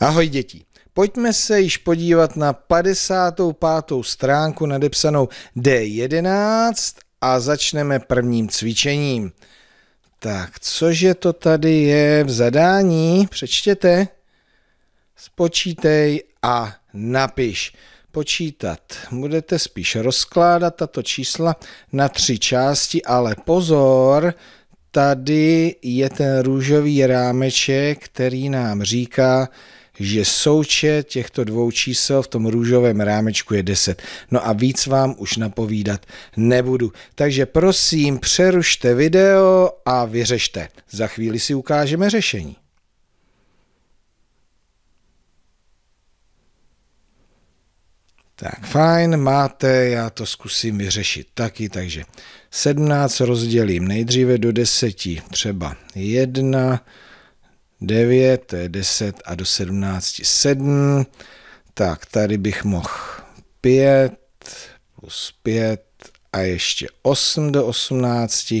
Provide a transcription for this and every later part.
Ahoj děti. Pojďme se již podívat na 55. stránku nadepsanou D11 a začneme prvním cvičením. Tak, cože to tady je v zadání? Přečtěte, spočítej a napiš. Počítat. Budete spíš rozkládat tato čísla na tři části, ale pozor, tady je ten růžový rámeček, který nám říká, že součet těchto dvou čísel v tom růžovém rámečku je 10. No a víc vám už napovídat nebudu. Takže prosím, přerušte video a vyřešte. Za chvíli si ukážeme řešení. Tak fajn, máte, já to zkusím vyřešit taky, takže 17 rozdělím nejdříve do 10, třeba 1, 9, to je 10 a do 17 7. Tak tady bych mohl 5 plus 5 a ještě 8 do 18,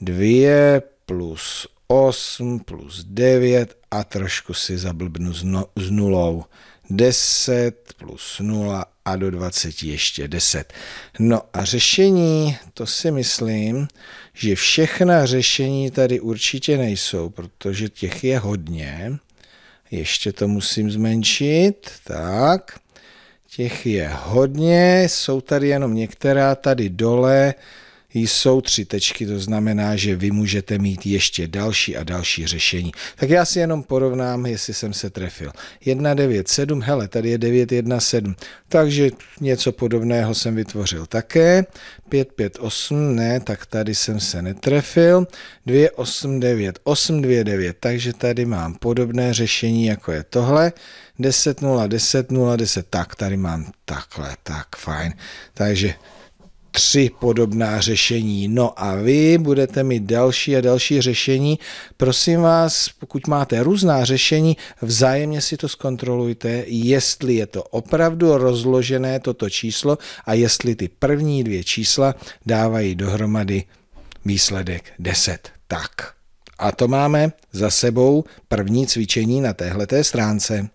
2 plus 8 plus 9 a trošku si zablbnu s, nulou. 10 plus 0 a do 20 ještě 10. No a řešení, to si myslím, že všechna řešení tady určitě nejsou, protože těch je hodně. Ještě to musím zmenšit, tak. Těch je hodně, jsou tady jenom některá tady dole, jsou tři tečky, to znamená, že vy můžete mít ještě další a další řešení. Tak já si jenom porovnám, jestli jsem se trefil. 197, hele, tady je 917, takže něco podobného jsem vytvořil také. 558, ne, tak tady jsem se netrefil. 289, 829, takže tady mám podobné řešení, jako je tohle. 10, 0, 10, 0, 10, tak, tady mám takhle, tak, fajn. Takže tři podobná řešení. No a vy budete mít další a další řešení. Prosím vás, pokud máte různá řešení, vzájemně si to zkontrolujte, jestli je to opravdu rozložené toto číslo a jestli ty první dvě čísla dávají dohromady výsledek 10. Tak. A to máme za sebou první cvičení na téhleté stránce.